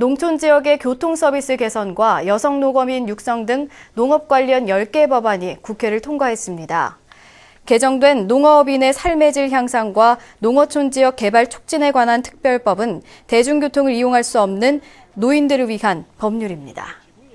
농촌 지역의 교통 서비스 개선과 여성 노거인 육성 등 농업 관련 10개 법안이 국회를 통과했습니다. 개정된 농어업인의 삶의 질 향상과 농어촌 지역 개발 촉진에 관한 특별법은 대중교통을 이용할 수 없는 노인들을 위한 법률입니다.